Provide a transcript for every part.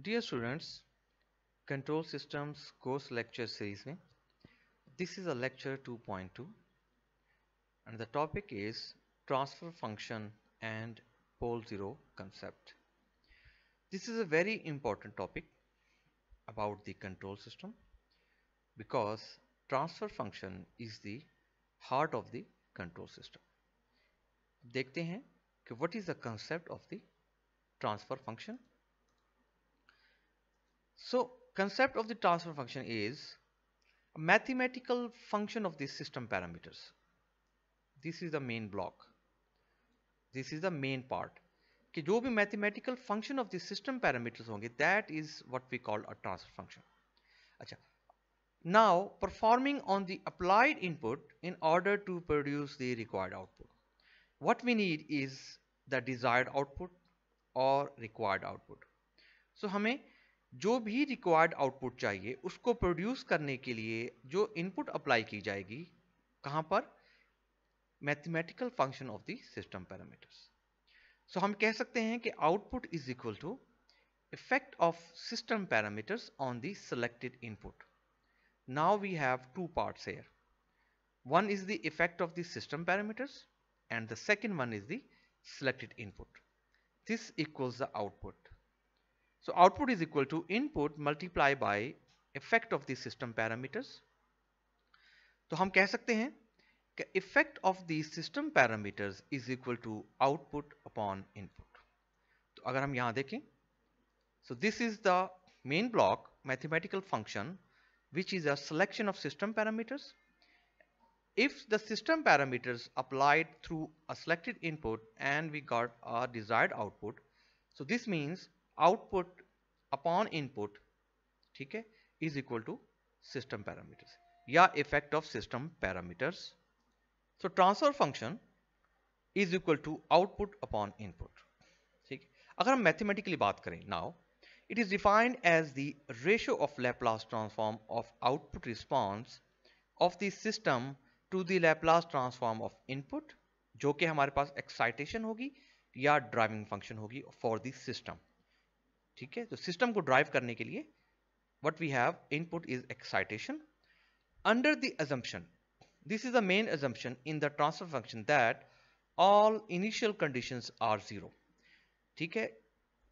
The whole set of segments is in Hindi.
Dear students, Control Systems course lecture series में this is a lecture 2.2 and the topic is transfer function and pole zero concept. This is a very important topic about the control system because transfer function is the heart of the control system. देखते हैं कि what is the concept of the transfer function so concept of the transfer function is a mathematical function of the system parameters. This is the main block. This is the main part. कि जो भी mathematical function of the system that is होंगे we call a transfer function. अच्छा now performing on the applied input in order to produce the required output. What we need is the desired output or required output. So हमें जो भी रिक्वायर्ड आउटपुट चाहिए उसको प्रोड्यूस करने के लिए जो इनपुट अप्लाई की जाएगी कहाँ पर mathematical function of the system parameters so हम कह सकते हैं कि output is equal to effect of system parameters on the selected input now we have two part here one is the effect of the system parameters and the second one is the selected input this equals the output So output is equal to input multiply by effect of the system parameters. तो हम कह सकते हैं कि effect of the system parameters is equal to output upon input तो अगर हम यहाँ देखें so this is the main block mathematical function which is a selection of system parameters if the system parameters applied through a selected input and we got a desired output so this means output upon input ठीक है is equal to system parameters या effect of system parameters so transfer function is equal to output upon input ठीक अगर हम मैथमेटिकली बात करें now it is defined as the ratio of Laplace transform of output response of the system to Laplace transform of input जो कि हमारे पास एक्साइटेशन होगी या ड्राइविंग फंक्शन होगी फॉर द सिस्टम ठीक है तो सिस्टम को ड्राइव करने के लिए what we have input is excitation under the this is the main assumption in the transfer function that all initial condition are zero ठीक है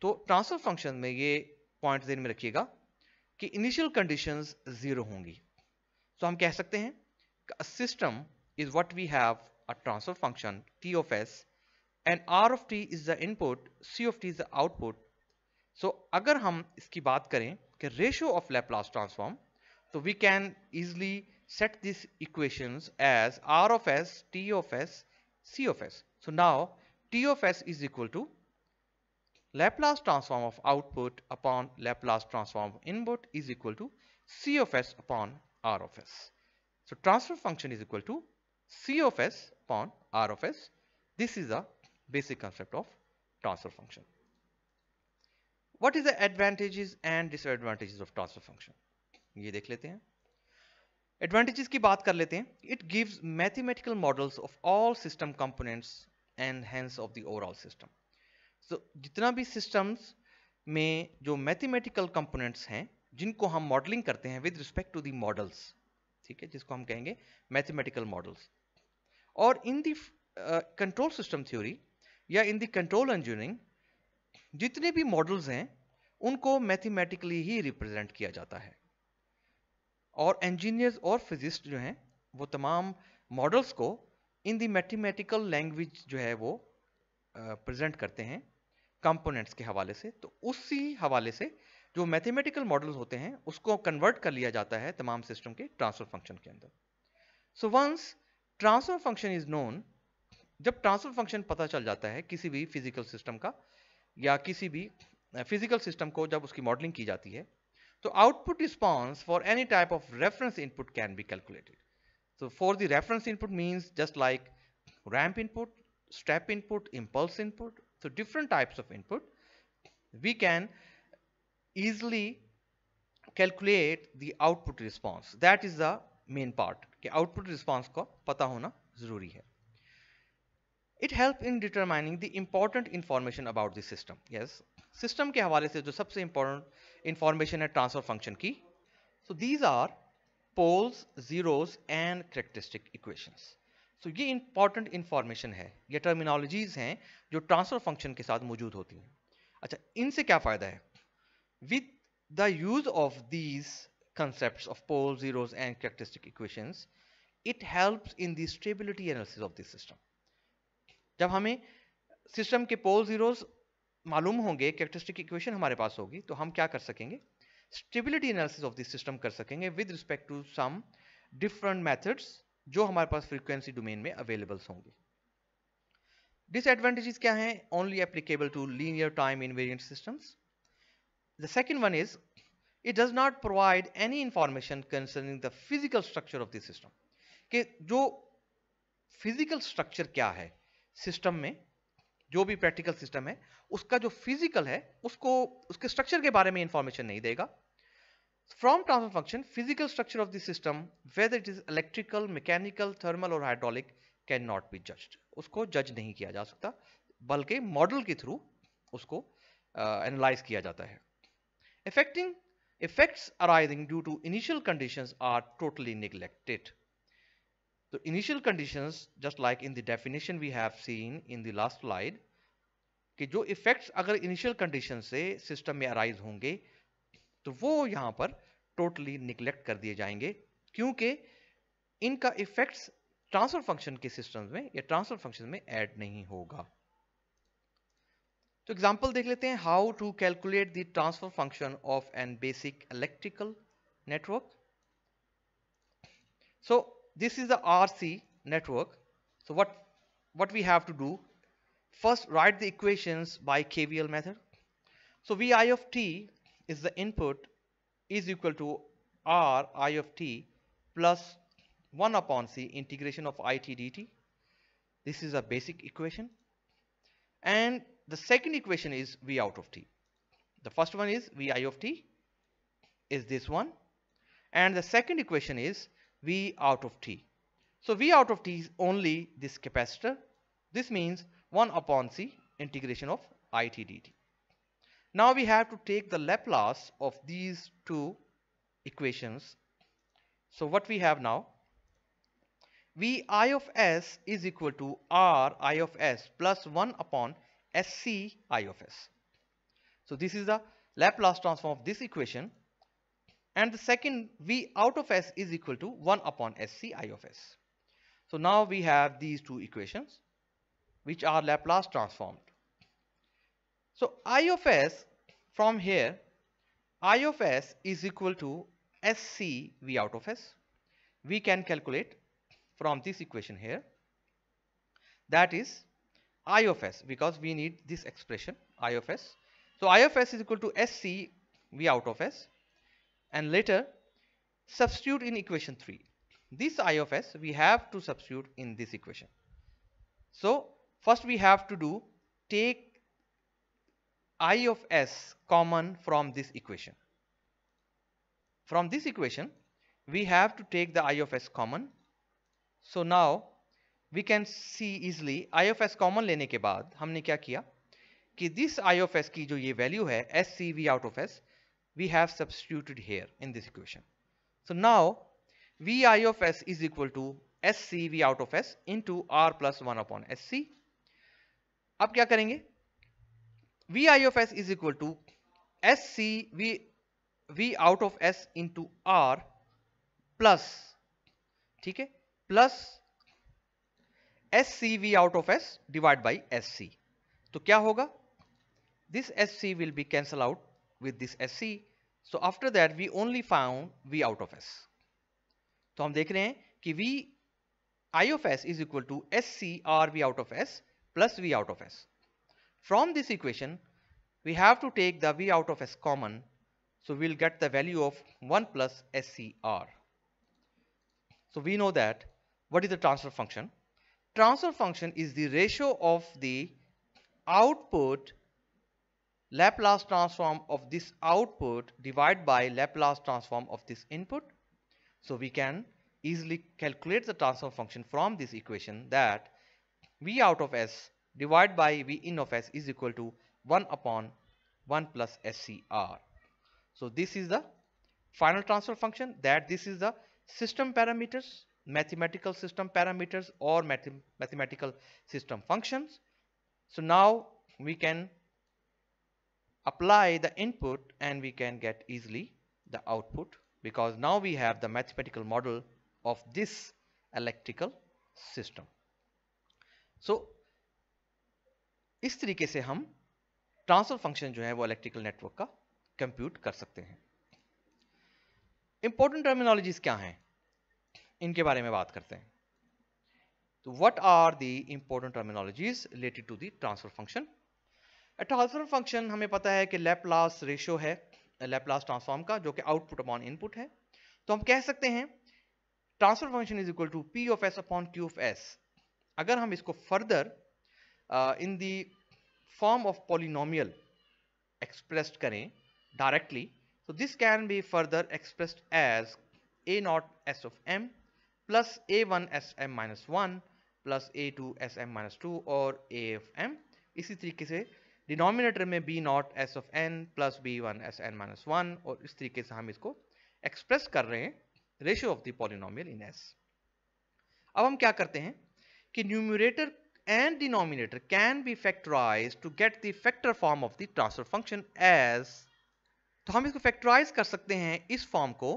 तो ट्रांसफर फंक्शन में ये पॉइंट देने में रखिएगा कि इनिशियल कंडीशन जीरो होंगी तो हम कह सकते हैं system is what we have a transfer function T of S and R of T is the input C of T is the output so, अगर हम इसकी बात करें कि रेशियो ऑफ लैप्लास ट्रांसफॉर्म तो we set these equations as R of S, T of S, C of S. So now T of S is equal to Laplace transform of output upon Laplace transform of input is equal to C of S upon R of S. So transfer function is equal to C of S upon R of S. This is the basic concept of transfer function. What is the advantages and disadvantages of transfer function ये देख लेते हैं एडवांटेजेस की बात कर लेते हैं it gives mathematical models of all system components and hence of the overall system so जितना भी सिस्टम्स में जो मैथमेटिकल कंपोनेंट्स हैं जिनको हम मॉडलिंग करते हैं with respect to the models ठीक है जिसको हम कहेंगे मैथमेटिकल मॉडल्स और in the control system theory या इन दी कंट्रोल इंजीनियरिंग जितने भी मॉडल्स हैं उनको मैथमेटिकली ही रिप्रेजेंट किया जाता है और इंजीनियर्स और फिजिस्ट जो हैं वो तमाम मॉडल्स को इन दी मैथमेटिकल लैंग्वेज जो है वो प्रेजेंट करते हैं कंपोनेंट्स के हवाले से तो उसी हवाले से जो मैथमेटिकल मॉडल्स होते हैं उसको कन्वर्ट कर लिया जाता है तमाम सिस्टम के ट्रांसफर फंक्शन के अंदर so once transfer function is known जब ट्रांसफर फंक्शन पता चल जाता है किसी भी फिजिकल सिस्टम का या किसी भी फिजिकल सिस्टम को जब उसकी मॉडलिंग की जाती है तो output response for any type of reference input can be calculated तो for the reference input means just like ramp input step input impulse input so different types of input we can easily calculate the output response that is the main part कि आउटपुट रिस्पॉन्स को पता होना जरूरी है it helps in determining the important information about the system yes system ke hawale se jo sabse important information hai transfer function ki so these are poles zeros and characteristic equations so ye important information hai ye terminologies hain jo transfer function ke sath maujood hoti hain acha inse kya fayda hai with the use of these concepts of poles zeros and characteristic equations it helps in the stability analysis of the system जब हमें सिस्टम के पोल जीरोस मालूम होंगे कैरेक्टरिस्टिक इक्वेशन हमारे पास होगी तो हम क्या कर सकेंगे stability analysis of this system कर सकेंगे with respect to some different methods जो हमारे पास फ्रीक्वेंसी डोमेन में अवेलेबल्स होंगे डिसएडवांटेजेस क्या हैं only applicable to linear time invariant systems the second one is it does not provide any information concerning the physical structure of the system कि जो फिजिकल स्ट्रक्चर क्या है सिस्टम में जो भी प्रैक्टिकल सिस्टम है उसका जो फिजिकल है उसको उसके स्ट्रक्चर के बारे में इंफॉर्मेशन नहीं देगा from transfer function physical structure of the system whether it is electrical mechanical thermal और hydraulic can not be judged उसको जज नहीं किया जा सकता बल्कि मॉडल के थ्रू उसको एनालाइज uh, किया जाता है affecting effects arising due to initial condition are totally neglected The initial conditions, just like in the definition we have seen in the last slide, कि जो इफेक्ट्स अगर इनिशियल कंडीशन से सिस्टम में अराइज होंगे तो वो यहां पर टोटली निगलेक्ट कर दिए जाएंगे क्योंकि इनका इफेक्ट्स ट्रांसफर फंक्शन के सिस्टम में या ट्रांसफर फंक्शन में ऐड नहीं होगा तो एग्जांपल देख लेते हैं how to calculate the transfer function of an basic electrical network so this is the RC network. So what, what we have to do, first write the equations by KVL method. So Vi of t is the input is equal to R I of t plus 1 upon c integration of it dt. This is a basic equation. And the second equation is V out of t. The first one is Vi of t is this one. And the second equation is V out of T. So V out of T is only this capacitor. This means 1 upon C integration of IT dt. Now we have to take the Laplace of these two equations. So what we have now, V i of s is equal to R i of s plus 1 upon SC i of s. So this is the Laplace transform of this equation and the second V out of S is equal to 1 upon SC I of S. So now we have these two equations which are Laplace transformed. So I of S from here I of S is equal to SC V out of S. We can calculate from this equation here that is I of S because we need this expression I of S. So I of S is equal to SC V out of S and later substitute in equation 3 this i of s we have to substitute in this equation so first we have to do take i of s common from this equation from this equation we have to take the i of s common so now we can see easily i of s common लेने के बाद हमने क्या किया कि this i of s की जो ये value है S C V we have substituted here in this equation. So now VI of S is equal to SCV out of S into R plus 1 upon SC. अब क्या करेंगे VI of S is equal to SC V, v out of S into R plus ठीक है plus S C V out of S divide by S C तो क्या होगा this S C will be cancel out with this SC so after that, we only found v out of s. तो हम देख रहे हैं कि V I of S is equal out of s plus V out of S. From this equation, we have to take the V out of S common. So we'll get the value of 1 plus SCR. So we know that what is the transfer function? Transfer function is the ratio of the output Laplace transform of this output divided by Laplace transform of this input. So we can easily calculate the transform function from this equation that V out of S divided by V in of S is equal to 1 upon 1 plus SCR. So this is the final transfer function that this is the system parameters, mathematical system parameters or mathematical system functions. So now we can apply the input and we can get easily the output because now we have the mathematical model of this electrical system so so, इस तरीके से हम ट्रांसफर फंक्शन जो है वो इलेक्ट्रिकल नेटवर्क का कंप्यूट कर सकते हैं इंपॉर्टेंट टर्मिनोलॉजीज क्या हैं इनके बारे में बात करते हैं तो what are the important terminologies related to the transfer function a transfer function हमें पता है कि Laplace रेशो है Laplace ट्रांसफॉर्म का जो कि आउटपुट अपॉन इनपुट है तो हम कह सकते हैं transfer function is equal to P of S upon Q of S अगर हम इसको further in the form of polynomial expressed करें डायरेक्टली तो this can be further expressed as a naught S of M plus A one S M minus one plus A two S M minus two और ए एफ एम इसी तरीके से डिनोमिनेटर में B naught S of N plus B one S N minus one और इस तरीके से हम इसको एक्सप्रेस कर रहे हैं ratio of the polynomial in S अब हम क्या करते हैं कि numerator and denominator can be factorise to get the factor form of the transfer function as तो हम इसको फैक्टराइज कर सकते हैं इस फॉर्म को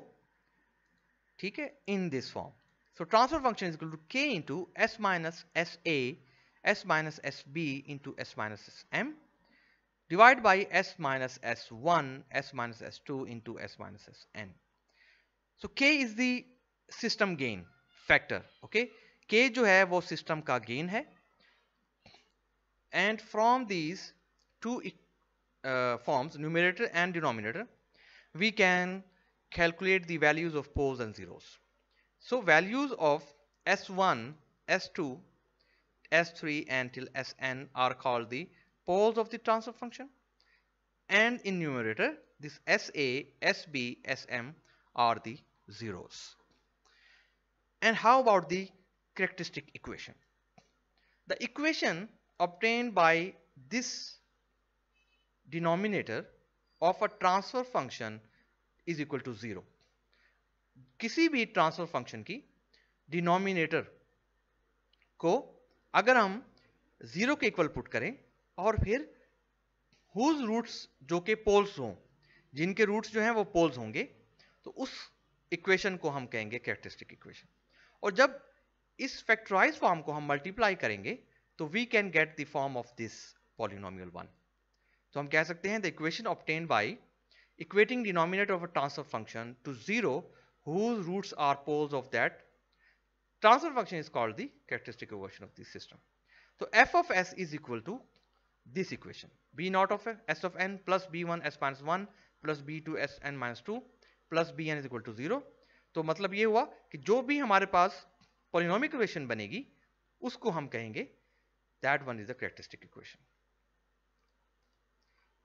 ठीक है in this form so transfer function is two K into S minus S A S minus S B into S minus S M divide by s minus s1, s minus s2 into s minus sn. So k is the system gain factor. Okay, k jo hai wo system ka gain hai. And from these two uh, forms, numerator and denominator, we can calculate the values of poles and zeros. So values of S1, S2, S3 and till Sn are called the poles of the transfer function and in numerator this SA, SB, SM are the zeros. And how about the characteristic equation? The equation obtained by this denominator of a transfer function is equal to 0. किसी भी transfer function की denominator को अगर हम zero के equal put करें और फिर हुज रूट्स जो के पोल्स हों जिनके रूट्स जो हैं वो पोल्स होंगे तो उस इक्वेशन को हम कहेंगे कैरेक्टरिस्टिक इक्वेशन और जब इस फैक्टराइज फॉर्म को हम मल्टीप्लाई करेंगे तो we can get the form of this polynomial one तो हम कह सकते हैं the equation obtain by equating denominator of a transfer function to zero whose roots are poles of that transfer function is called the characteristic equation of this system तो F of S is equal to this equation b naught of s of n plus b1 s minus 1 plus b2 टू n minus 2 plus plus B N is equal to zero तो मतलब ये हुआ कि जो भी हमारे पास पोलिनोमिक इक्वेशन बनेगी उसको हम कहेंगे that one is the characteristic equation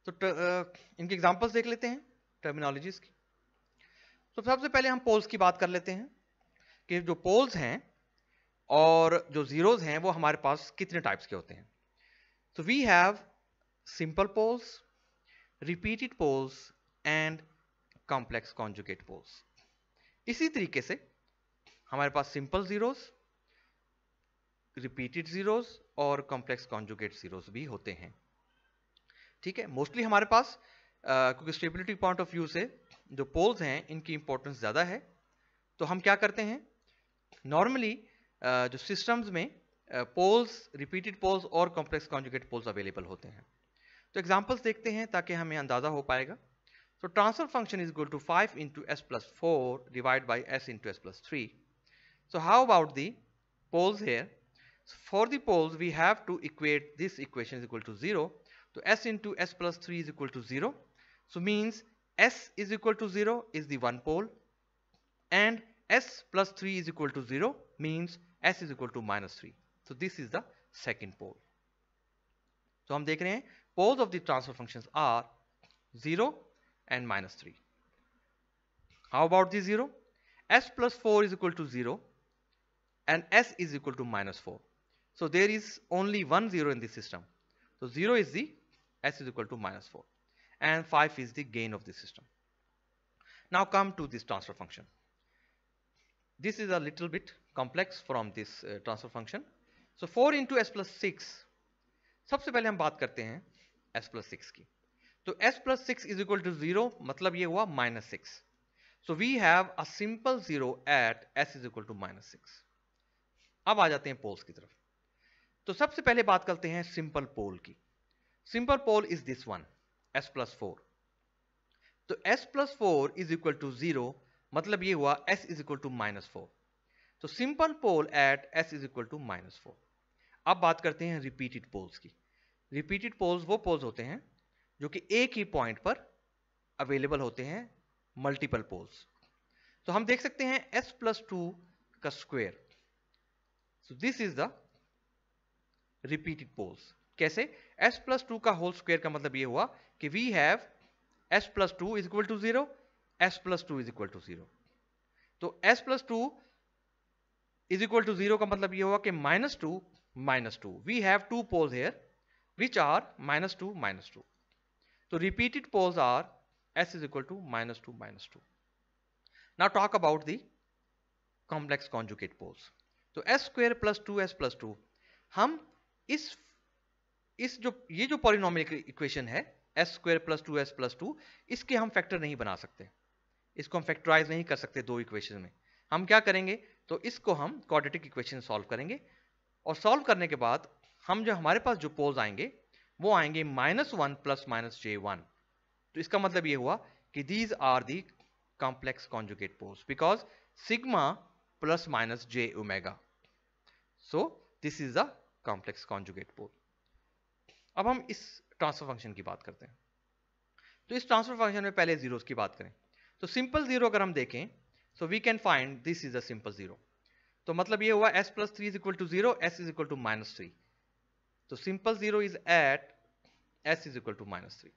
तो ट uh, इनके एग्जांपल्स देख लेते हैं टर्मिनोलॉजीज की तो सबसे पहले हम पोल्स की बात कर लेते हैं कि जो पोल्स हैं और जो जीरोज हैं वो हमारे पास कितने टाइप्स के होते हैं So we have simple poles, repeated poles and complex conjugate poles. इसी तरीके से हमारे पास सिंपल जीरोस रिपीटेड जीरोस और कॉम्प्लेक्स कॉन्जुगेट जीरोस भी होते हैं ठीक है मोस्टली हमारे पास क्योंकि स्टेबिलिटी पॉइंट ऑफ व्यू से जो पोल्स हैं इनकी इंपॉर्टेंस ज़्यादा है तो हम क्या करते हैं नॉर्मली uh, जो सिस्टम्स में पोल्स रिपीटेड पोल्स और कॉम्प्लेक्स कॉन्जुगेट पोल्स available. होते हैं तो एग्जाम्पल्स देखते हैं ताकि हमें अंदाजा हो पाएगा So transfer function is equal to 5 into s plus 4 divided by s into s plus 3. So how about the poles here? So for the poles, we have to equate this equation is equal to 0. So s into s plus 3 is equal to 0. So means s is equal to 0 is the one pole and s plus 3 is equal to 0 means s is equal to minus 3 so this is the second pole so we are seeing poles of the transfer functions are 0 and minus 3 how about the S 4 is equal to 0 and s is equal to minus 4 so there is only one 0 in the system so 0 is the s is equal to minus 4 and 5 is the gain of the system now come to this transfer function this is a little bit complex from this uh, transfer function so four into S plus six सबसे पहले हम बात करते हैं एस प्लस सिक्स की तो S plus six is equal to zero मतलब ये हुआ minus six so we have a simple zero at S is equal to minus six अब आ जाते हैं पोल्स की तरफ तो सबसे पहले बात करते हैं सिंपल पोल की simple pole is this one S plus four तो S plus four is equal to zero मतलब ये हुआ S is equal to minus four तो simple pole at S is equal to minus four अब बात करते हैं रिपीटेड पोल्स की रिपीटेड पोल्स वो पोल्स होते हैं जो कि एक ही पॉइंट पर अवेलेबल होते हैं मल्टीपल पोल्स तो हम देख सकते हैं एस प्लस टू का square so this is the repeated poles कैसे एस प्लस टू का होल स्क्वेयर का मतलब ये हुआ कि we have S plus two is equal to zero S plus two is equal to zero तो S plus two is equal to zero का मतलब ये हुआ कि minus two minus 2. We have two poles here which are minus 2 minus 2. So repeated poles are s is equal to minus 2 minus 2. Now talk about the complex conjugate poles. तो s square plus two S plus two हम इस इस जो ये जो पॉलिनॉमियल इक्वेशन है s square plus two S plus टू इसके हम फैक्टर नहीं बना सकते इसको हम फैक्टराइज नहीं कर सकते दो इक्वेशन में हम क्या करेंगे तो इसको हम क्वाड्रेटिक इक्वेशन सॉल्व करेंगे और सॉल्व करने के बाद हम जो हमारे पास जो पोल्स आएंगे वो आएंगे माइनस वन प्लस माइनस जे वन तो इसका मतलब ये हुआ कि these are the complex conjugate poles because sigma plus minus J omega so this is the complex conjugate pole अब हम इस ट्रांसफर फंक्शन की बात करते हैं तो इस ट्रांसफर फंक्शन में पहले जीरोस की बात करें तो सिंपल जीरो अगर हम देखें so we can find this is a simple zero तो मतलब ये हुआ S plus three is equal to zero S is equal to minus three तो simple zero is at S is equal to minus three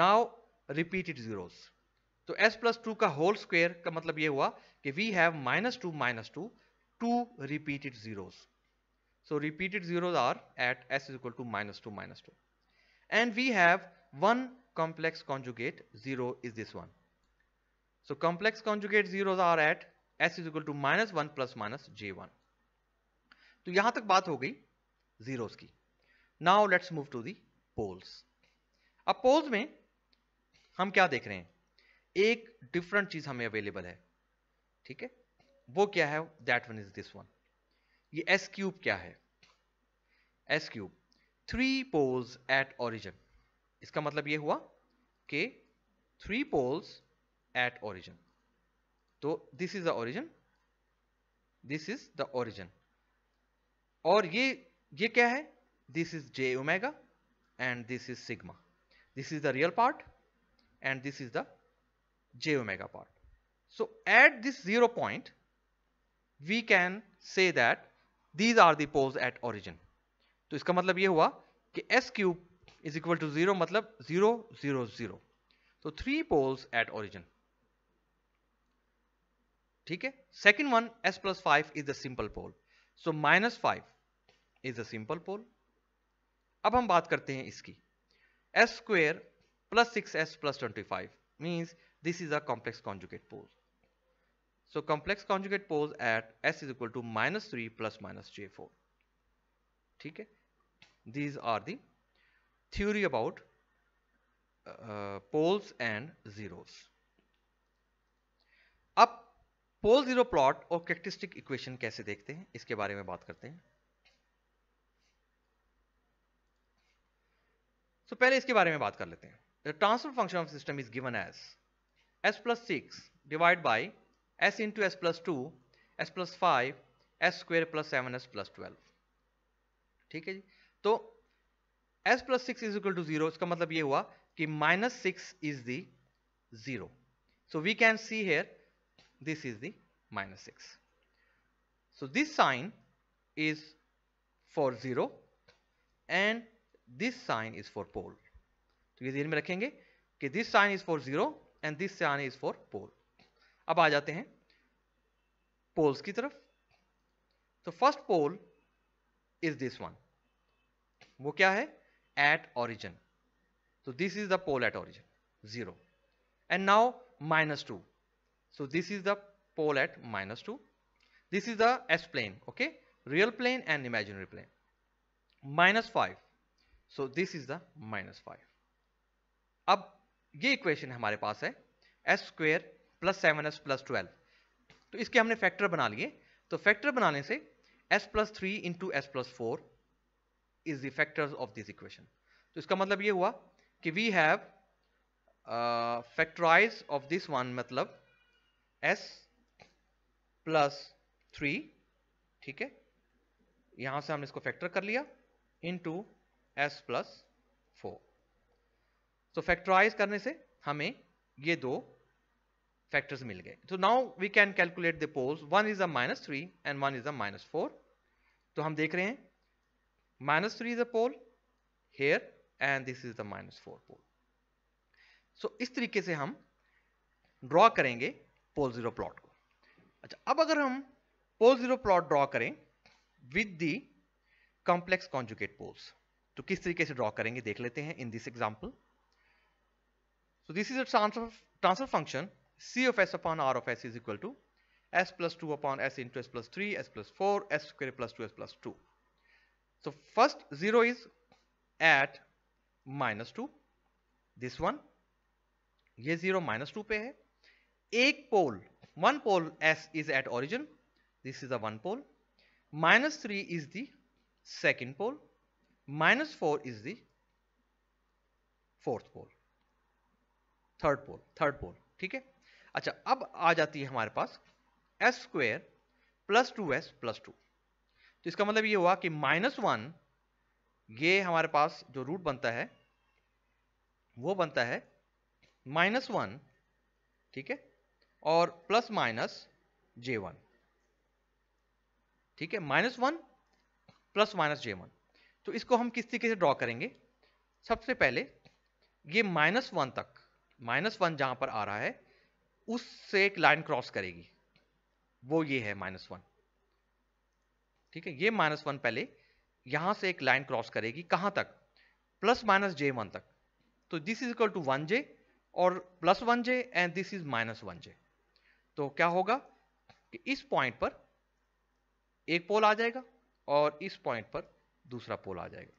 now repeated zeros तो एस प्लस टू का होल स्क्वेयर का मतलब ये हुआ कि we have minus two minus two two repeated zeros so repeated zeros are eight s is equal to minus two minus two and we have one complex conjugate zero is this one so complex conjugate zeros are at S is equal to minus one plus minus J one तो यहां तक बात हो गई जीरोस की now let's move to the poles अब पोल्स में हम क्या देख रहे हैं एक डिफरेंट चीज हमें अवेलेबल है ठीक है वो क्या है that one is this one ये एस क्यूब क्या है S cube three poles at origin इसका मतलब ये हुआ कि थ्री पोल्स एट ओरिजिन तो this is the origin this is the origin और ये ये क्या है this is J omega and this is sigma this is the real part and this is the J omega part so at this zero point we can say that these are poles at origin तो इसका मतलब ये हुआ कि S cube is equal to zero मतलब जीरो जीरो जीरो तो थ्री पोल्स एट ओरिजिन ठीक है second one S plus five is the simple pole so minus five is the simple pole अब हम बात करते हैं इसकी S square plus six S plus twenty five means this is a complex conjugate pole so complex conjugate pole at S is equal to minus three plus minus J four ठीक है these are the theory about poles and zeros अब पोल जीरो प्लॉट और कैरेक्टरिस्टिक इक्वेशन कैसे देखते हैं इसके बारे में बात करते हैं सो so, पहले इसके बारे में बात कर लेते हैं the transfer function of system is given as S plus six divide by S into S plus two S plus five S square plus seven S plus twelve ठीक है जी तो S plus six is equal to zero इसका मतलब ये हुआ कि minus six is the zero so we can see here this is the minus 6 so this sign is for 0 and this sign is for pole तो ये ध्यान में रखेंगे कि this sign is for zero and this sign is for pole अब आ जाते हैं पोल्स की तरफ तो first pole is this one वो क्या है एट ऑरिजन तो this is the pole at origin zero and now minus two so this is the pole at minus 2 this is the s plane okay real plane and imaginary plane minus 5 so this is the minus 5 अब ये इक्वेशन हमारे पास है s square plus seven S plus twelve तो इसके हमने फैक्टर बना लिए तो फैक्टर बनाने से s plus three into S plus four is the factors of this equation तो इसका मतलब ये हुआ कि we have factorize of this one मतलब एस प्लस थ्री ठीक है यहां से हमने इसको फैक्टर कर लिया इनटू एस प्लस फोर तो फैक्टराइज करने से हमें ये दो फैक्टर्स मिल गए तो now we can calculate the poles one is a minus three and one is a minus four तो हम देख रहे हैं minus three is a pole here and this is the minus four pole so इस तरीके से हम ड्रॉ करेंगे पोल जीरो प्लॉट को अच्छा अब अगर हम पोल जीरो प्लॉट ड्रॉ करें with the complex conjugate poles तो किस तरीके से ड्रॉ करेंगे देख लेते हैं in this example so this is transfer function C of S upon R of S is equal to S plus two upon s into S plus three s plus four s square plus two S plus two so first zero is at minus two this one ये जीरो माइनस टू पे है एक pole one pole s is at origin this is a one pole minus three is the second pole minus four is the fourth pole third pole third pole ठीक है अच्छा अब आ जाती है हमारे पास s square plus two S plus two तो इसका मतलब ये हुआ कि माइनस वन ये हमारे पास जो रूट बनता है वो बनता है माइनस वन ठीक है और प्लस माइनस जे वन ठीक है माइनस वन प्लस माइनस जे वन तो इसको हम किस तरीके से ड्रॉ करेंगे सबसे पहले ये माइनस वन तक माइनस वन जहां पर आ रहा है उससे एक लाइन क्रॉस करेगी वो ये है माइनस वन ठीक है ये माइनस वन पहले यहां से एक लाइन क्रॉस करेगी कहां तक प्लस माइनस जे वन तक तो this is equal to one j और plus one j and this is minus one j तो क्या होगा कि इस पॉइंट पर एक पोल आ जाएगा और इस पॉइंट पर दूसरा पोल आ जाएगा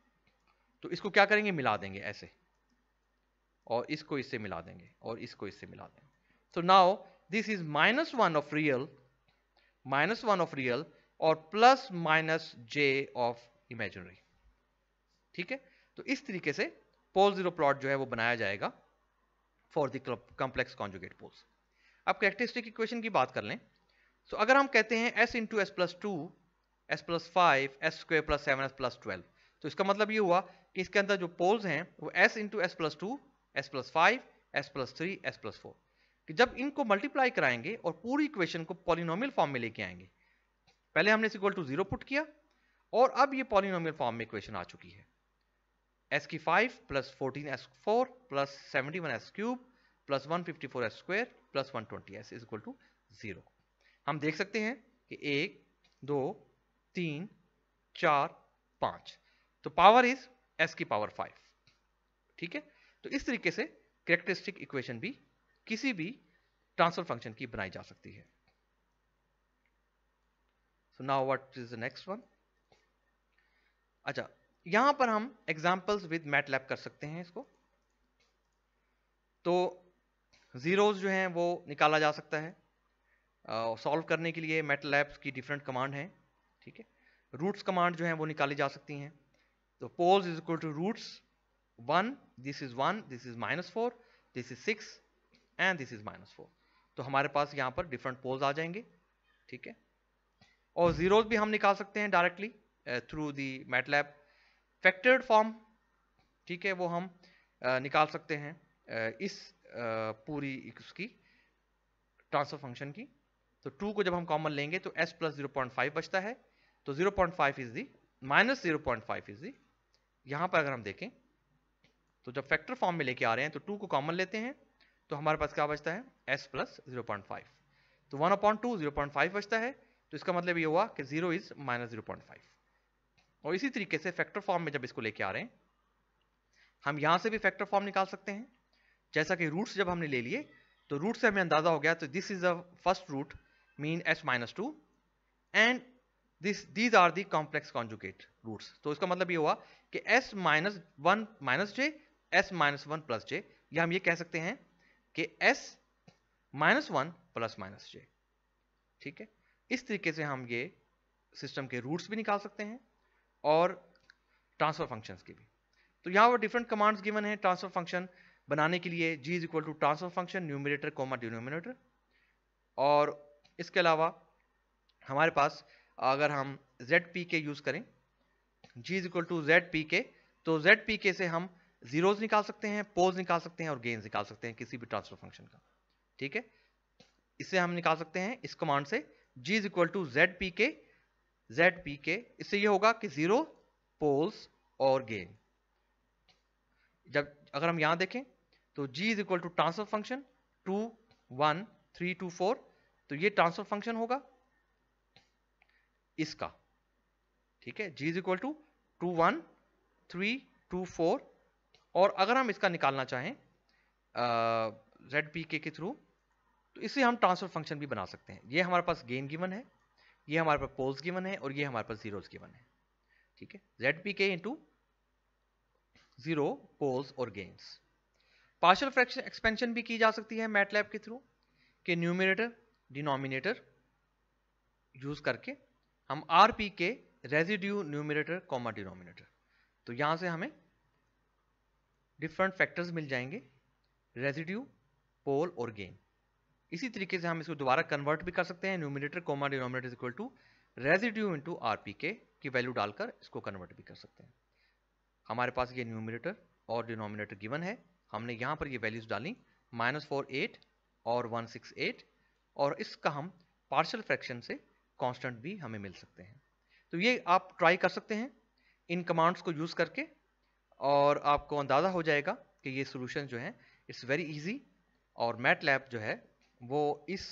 तो इसको क्या करेंगे मिला देंगे ऐसे और इसको इससे मिला देंगे और इसको इससे मिला देंगे तो now this is minus one of real minus one of real और plus minus j of imaginary ठीक है तो इस तरीके से पोल जीरो प्लॉट जो है वो बनाया जाएगा for the complex conjugate poles अब करेक्टरिस्टिक इक्वेशन की बात कर लें सो तो so, अगर हम कहते हैं s into S plus two S plus five S square plus seven S plus twelve तो इसका मतलब ये हुआ कि इसके अंदर जो पोल्स हैं वो s into S plus two S plus five s plus three s plus four कि जब इनको मल्टीप्लाई कराएंगे और पूरी इक्वेशन को पॉलिनोमियल फॉर्म में लेके आएंगे पहले हमने इसे इक्वल टू जीरो पुट किया और अब ये पॉलिनोमियल फॉर्म में इक्वेशन आ चुकी है एस की five plus fourteen s four plus seventy one s cube plus one fifty four s square plus one twenty s is equal to zero हम देख सकते हैं कि एक दो तीन चार पांच तो पावर इज एस की पावर फाइव ठीक है तो इस तरीके से करेक्टरिस्टिक इक्वेशन भी किसी भी ट्रांसफर फंक्शन की बनाई जा सकती है so now what is the next one अच्छा यहां पर हम एग्जांपल्स विद मैटलैब कर सकते हैं इसको तो ज़ीरोज़ जो हैं वो निकाला जा सकता है सॉल्व uh, करने के लिए मेटल लैब्स की डिफरेंट कमांड हैं ठीक है रूट्स कमांड जो हैं वो निकाली जा सकती हैं तो poles is equal to roots one this is one this is minus four this is six and this is minus four तो हमारे पास यहाँ पर डिफरेंट पोल्स आ जाएंगे ठीक है और ज़ीरोज भी हम निकाल सकते हैं directly through the lab factored form ठीक है वो हम uh, निकाल सकते हैं uh, इस पूरी उसकी ट्रांसफर फंक्शन की तो टू को जब हम कॉमन लेंगे तो S plus zero point five बचता है तो zero point five is the minus zero point five is the यहाँ पर अगर हम देखें तो जब फैक्टर फॉर्म में लेके आ रहे हैं तो टू को कॉमन लेते हैं तो हमारे पास क्या बचता है s plus zero point five तो one upon two zero point five बचता है तो इसका मतलब ये हुआ कि zero is minus zero point five और इसी तरीके से फैक्टर फॉर्म में जब इसको लेके आ रहे हैं हम यहाँ से भी फैक्टर फॉर्म निकाल सकते हैं जैसा कि रूट्स जब हमने ले लिए तो रूट से हमें अंदाज़ा हो गया तो this is the first root mean s minus two and this these are the complex conjugate roots तो इसका मतलब ये हुआ कि s minus one minus j s minus one plus j या हम ये कह सकते हैं कि s minus one plus minus j ठीक है इस तरीके से हम ये सिस्टम के रूट्स भी निकाल सकते हैं और ट्रांसफर फंक्शंस के भी तो यहाँ पर डिफरेंट कमांड्स गिवन है ट्रांसफर फंक्शन बनाने के लिए G is equal to transfer function numerator comma denominator और इसके अलावा हमारे पास अगर हम जेड पी के यूज़ करें G is equal to z p k तो जेड पी के से हम जीरोज निकाल सकते हैं पोज निकाल सकते हैं और गेंस निकाल सकते हैं किसी भी ट्रांसफर फंक्शन का ठीक है इससे हम निकाल सकते हैं इस कमांड से G is equal to z p k z p k इससे ये होगा कि जीरो पोल्स और गेन जब अगर हम यहां देखें तो g is equal to transfer function two one three two four तो ये ट्रांसफर फंक्शन होगा इसका ठीक है g is equal to two one three two four और अगर हम इसका निकालना चाहें जेड पी के थ्रू तो इसे हम ट्रांसफर फंक्शन भी बना सकते हैं ये हमारे पास गेन गिवन है ये हमारे पास पोल्स गिवन है और ये हमारे पास जीरोज गिवन है ठीक है z p k into zero poles और गेन्स पार्शल फ्रैक्शन एक्सपेंशन भी की जा सकती है मैटलैब के थ्रू के न्यूमिनेटर डिनोमिनेटर यूज करके हम r p k residue numerator comma denominator तो यहाँ से हमें डिफरेंट फैक्टर्स मिल जाएंगे रेजिड्यू पोल और गेन इसी तरीके से हम इसको दोबारा कन्वर्ट भी कर सकते हैं numerator comma denominator equal to residue into r p k की वैल्यू डालकर इसको कन्वर्ट भी कर सकते हैं हमारे पास ये न्यूमिनेटर और डिनोमिनेटर गिवन है हमने यहाँ पर ये वैल्यूज़ डाली माइनस फोर एट और वन सिक्स एट और इसका हम पार्शल फ्रैक्शन से कांस्टेंट भी हमें मिल सकते हैं तो ये आप ट्राई कर सकते हैं इन कमांड्स को यूज़ करके और आपको अंदाज़ा हो जाएगा कि ये सोल्यूशन जो है इट्स वेरी ईजी और मैट लैब जो है वो इस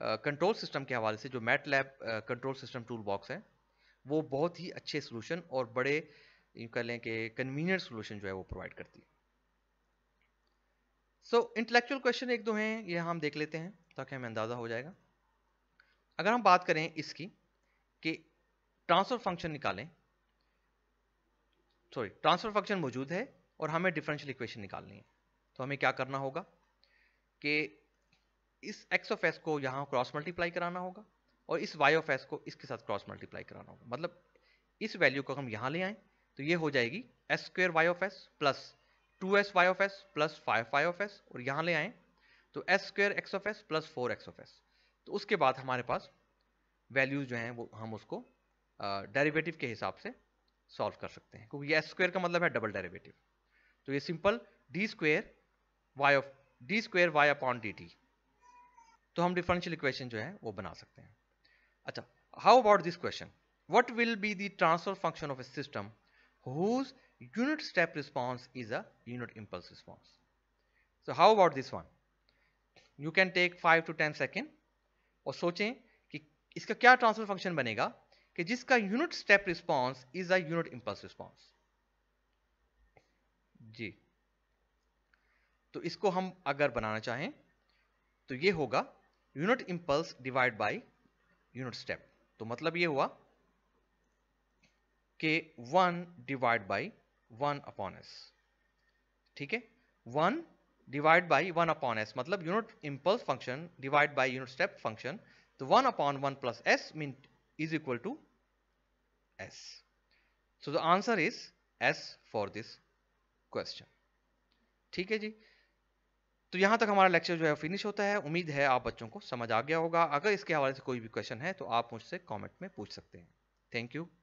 कंट्रोल uh, सिस्टम के हवाले से जो MATLAB control system toolbox है वो बहुत ही अच्छे सोल्यूशन और बड़े कह लें कि कन्वीनियंट सोल्यूशन जो है वो प्रोवाइड करती है सो इंटेलेक्चुअल क्वेश्चन एक दो तो हैं ये हम देख लेते हैं ताकि हमें अंदाज़ा हो जाएगा अगर हम बात करें इसकी कि ट्रांसफर फंक्शन निकालें सॉरी ट्रांसफर फंक्शन मौजूद है और हमें डिफरेंशियल इक्वेशन निकालनी है तो हमें क्या करना होगा कि इस एक्स ऑफ एस को यहाँ क्रॉस मल्टीप्लाई कराना होगा और इस वाई ऑफ एस को इसके साथ क्रॉस मल्टीप्लाई कराना होगा मतलब इस वैल्यू को हम यहाँ ले आएँ तो ये हो जाएगी s square y of s plus two s y of s plus five y of s और यहाँ ले आए तो s square x of s plus four x of s तो उसके बाद हमारे पास वैल्यूज़ जो हैं वो हम उसको डेरिवेटिव uh, के हिसाब से सॉल्व कर सकते हैं क्योंकि एस स्क्वेयर का मतलब है डबल डेरिवेटिव तो ये simple d square y of d square y upon d t तो हम डिफरेंशियल इक्वेशन जो है वो बना सकते हैं अच्छा how about this question what will be the transfer function of a system whose unit step response is a unit impulse response. So how about this one? You can take 5 to 10 second और सोचें कि इसका क्या ट्रांसफर फंक्शन बनेगा कि जिसका unit step response is a unit impulse response जी तो इसको हम अगर बनाना चाहें तो ये होगा unit impulse divide by unit step तो मतलब ये हुआ कि one divide by one upon s ठीक है one divide by one upon s मतलब unit impulse function divide by unit step function तो one upon one plus s mean is equal to s so the answer is s for this question ठीक है जी तो यहां तक हमारा लेक्चर जो है फिनिश होता है उम्मीद है आप बच्चों को समझ आ गया होगा अगर इसके हवाले से कोई भी क्वेश्चन है तो आप मुझसे कमेंट में पूछ सकते हैं थैंक यू